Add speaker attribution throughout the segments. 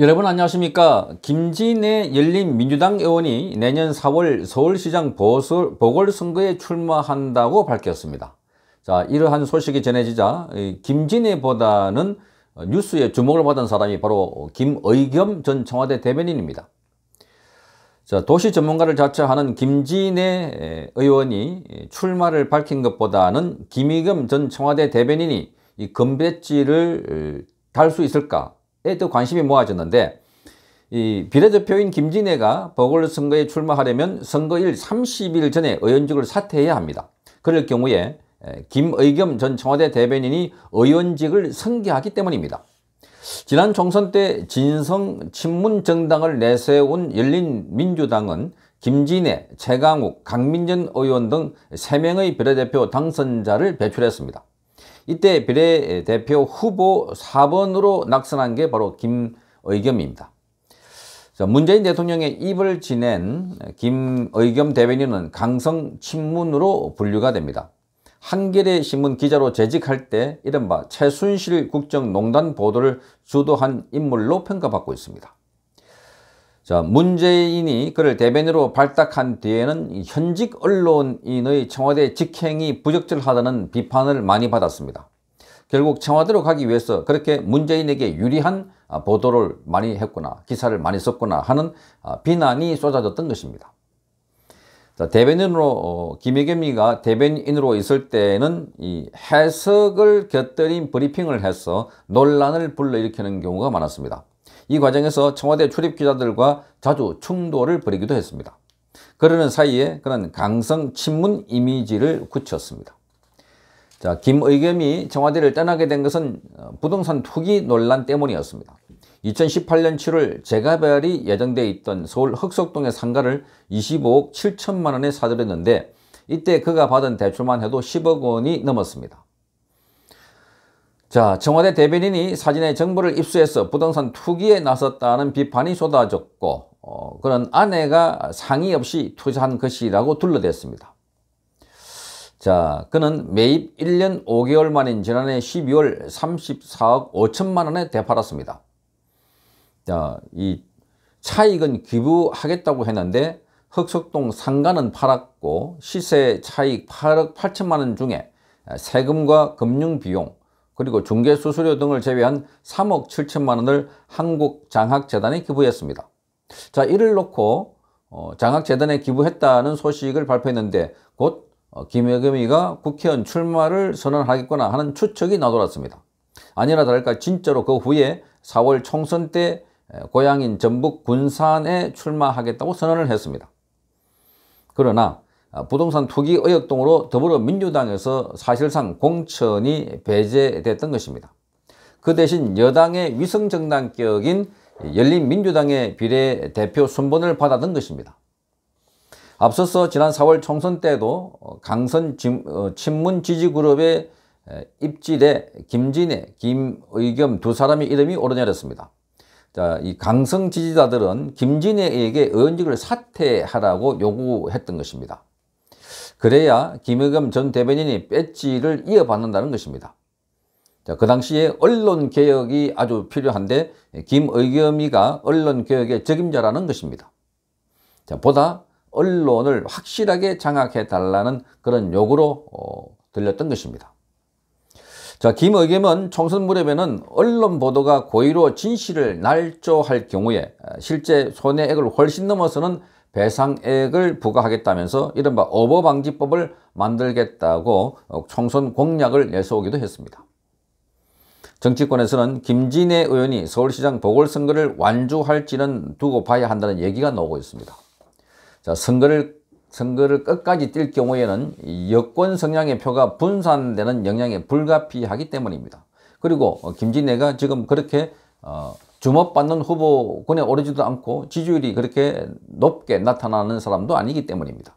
Speaker 1: 여러분 안녕하십니까 김진애 열린민주당 의원이 내년 4월 서울시장 보궐선거에 출마한다고 밝혔습니다 자 이러한 소식이 전해지자 김진애보다는 뉴스에 주목을 받은 사람이 바로 김의겸 전 청와대 대변인입니다 자 도시 전문가를 자처하는 김진애 의원이 출마를 밝힌 것보다는 김의겸 전 청와대 대변인이 이 건배지를 달 수 있을까 에또 관심이 모아졌는데 이 비례대표인 김진애가 보궐 선거에 출마하려면 선거일 30일 전에 의원직을 사퇴해야 합니다. 그럴 경우에 김의겸 전 청와대 대변인이 의원직을 승계하기 때문입니다. 지난 총선 때 진성 친문 정당을 내세운 열린민주당은 김진애, 최강욱, 강민전 의원 등 3명의 비례대표 당선자를 배출했습니다. 이때 비례대표 후보 4번으로 낙선한 게 바로 김의겸입니다. 문재인 대통령의 입을 지낸 김의겸 대변인은 강성 친문으로 분류가 됩니다. 한겨레 신문 기자로 재직할 때 이른바 최순실 국정농단 보도를 주도한 인물로 평가받고 있습니다. 자, 문재인이 그를 대변인으로 발탁한 뒤에는 현직 언론인의 청와대 직행이 부적절하다는 비판을 많이 받았습니다. 결국 청와대로 가기 위해서 그렇게 문재인에게 유리한 아, 보도를 많이 했구나, 기사를 많이 썼구나 하는 아, 비난이 쏟아졌던 것입니다. 자, 대변인으로 어, 김혜겸이가 대변인으로 있을 때는 이 해석을 곁들인 브리핑을 해서 논란을 불러일으키는 경우가 많았습니다. 이 과정에서 청와대 출입 기자들과 자주 충돌을 벌이기도 했습니다. 그러는 사이에 그는 강성 친문 이미지를 굳혔습니다. 자, 김의겸이 청와대를 떠나게 된 것은 어, 부동산 투기 논란 때문이었습니다. 2018년 7월 재가별이 예정돼 있던 서울 흑석동의 상가를 25억 7천만 원에 사들였는데 이때 그가 받은 대출만 해도 10억 원이 넘었습니다. 자, 청와대 대변인이 사진에 정보를 입수해서 부동산 투기에 나섰다는 비판이 쏟아졌고 어, 그런 아내가 상의 없이 투자한 것이라고 둘러댔습니다. 자, 그는 매입 1년 5개월 만인 지난해 12월 34억 5천만 원에 되팔았습니다. 자, 이 차익은 기부하겠다고 했는데 흑석동 상가는 팔았고 시세 차익 8억 8천만 원 중에 세금과 금융비용, 그리고 중개 수수료 등을 제외한 3억 7천만 원을 한국장학재단에 기부했습니다. 자, 이를 놓고 어, 장학재단에 기부했다는 소식을 발표했는데 곧 어, 김여겸이가 국회의원 출마를 선언하겠거나 하는 추측이 나돌았습니다. 아니라 다를까 진짜로 그 후에 4월 총선 때 고향인 전북 군산에 출마하겠다고 선언을 했습니다. 그러나 아, 부동산 투기 의혹등으로 더불어민주당에서 사실상 공천이 배제됐던 것입니다. 그 대신 여당의 위성정당격인 열린민주당의 비례대표 순번을 받았던 것입니다. 앞서서 지난 4월 총선 때도 강선 어, 친문 지지그룹의 입질에 김진애, 김의겸 두 사람의 이름이 오르내렸습니다. 자, 이 강성 지지자들은 김진애에게 의원직을 사퇴하라고 요구했던 것입니다. 그래야 김의겸 전 대변인이 배지를 이어받는다는 것입니다. 자, 그 당시에 언론 개혁이 아주 필요한데 김의겸이가 언론 개혁의 적임자라는 것입니다. 자, 보다 언론을 확실하게 장악해 달라는 그런 요구로 어, 들렸던 것입니다. 자, 김의겸은 총선 무렵에는 언론 보도가 고의로 진실을 날조할 경우에 아, 실제 손해액을 훨씬 넘어서는 배상액을 부과하겠다면서 이른바 어버방지법을 만들겠다고 총선 공약을 내세우기도 했습니다. 정치권에서는 김진애 의원이 서울시장 보궐선거를 완주할지는 두고 봐야 한다는 얘기가 나오고 있습니다. 자, 선거를, 선거를 끝까지 뛸 경우에는 여권 성향의 표가 분산되는 영향이 불가피하기 때문입니다. 그리고 김진애가 지금 그렇게 어, 주목받는 후보군에 오르지도 않고 지지율이 그렇게 높게 나타나는 사람도 아니기 때문입니다.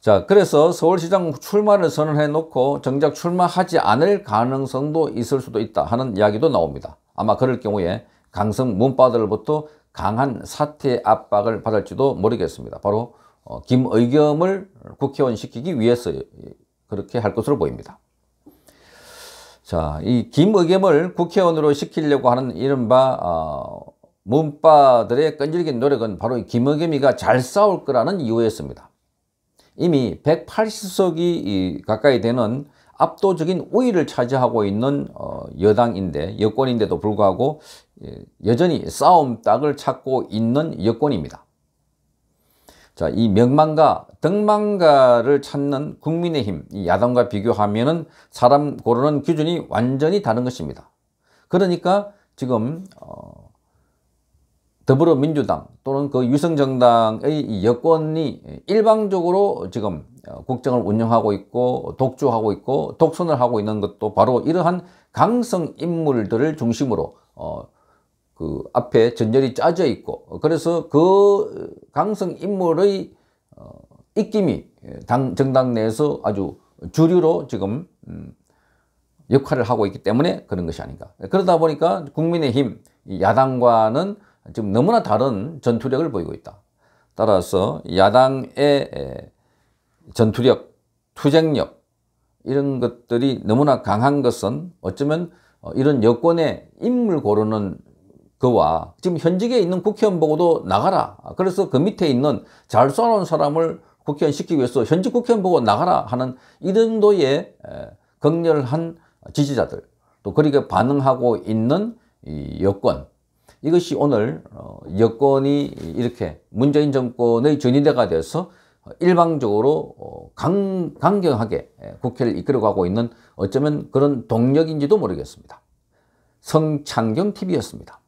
Speaker 1: 자, 그래서 서울시장 출마를 선언해 놓고 정작 출마하지 않을 가능성도 있을 수도 있다 하는 이야기도 나옵니다. 아마 그럴 경우에 강성 문바들로부터 강한 사태 압박을 받을지도 모르겠습니다. 바로 어, 김의겸을 국회의원 시키기 위해서 그렇게 할 것으로 보입니다. 자, 이 김의겸을 국회의원으로 시키려고 하는 이른바 어, 문파들의 끈질긴 노력은 바로 김의겸이가 잘 싸울 거라는 이유였습니다. 이미 180석이 가까이 되는 압도적인 우위를 차지하고 있는 어, 여당인데 여권인데도 불구하고 예, 여전히 싸움 딱을 찾고 있는 여권입니다. 자, 이 명망과 등망가를 찾는 국민의힘, 이 야당과 비교하면은 사람 고르는 기준이 완전히 다른 것입니다. 그러니까 지금, 어, 더불어민주당 또는 그 유성정당의 여권이 일방적으로 지금 어, 국정을 운영하고 있고 독주하고 있고 독선을 하고 있는 것도 바로 이러한 강성 인물들을 중심으로 어, 그 앞에 전열이 짜져 있고 어, 그래서 그 강성 인물의 어, 입김이 당 정당 내에서 아주 주류로 지금 음, 역할을 하고 있기 때문에 그런 것이 아닌가. 그러다 보니까 국민의힘 야당과는 지금 너무나 다른 전투력을 보이고 있다. 따라서 야당의 전투력, 투쟁력 이런 것들이 너무나 강한 것은 어쩌면 어, 이런 여권의 인물 고르는 그와 지금 현직에 있는 국회의원 보고도 나가라. 그래서 그 밑에 있는 잘 써놓은 사람을 국회의원 시키기 위해서 현직 국회의원 보고 나가라 하는 이런 도의 격렬한 지지자들 또 그렇게 반응하고 있는 이 여권 이것이 오늘 어, 여권이 이렇게 문재인 정권의 전위대가 돼서 일방적으로 어, 강, 강경하게 국회를 이끌어가고 있는 어쩌면 그런 동력인지도 모르겠습니다. 성창경TV였습니다.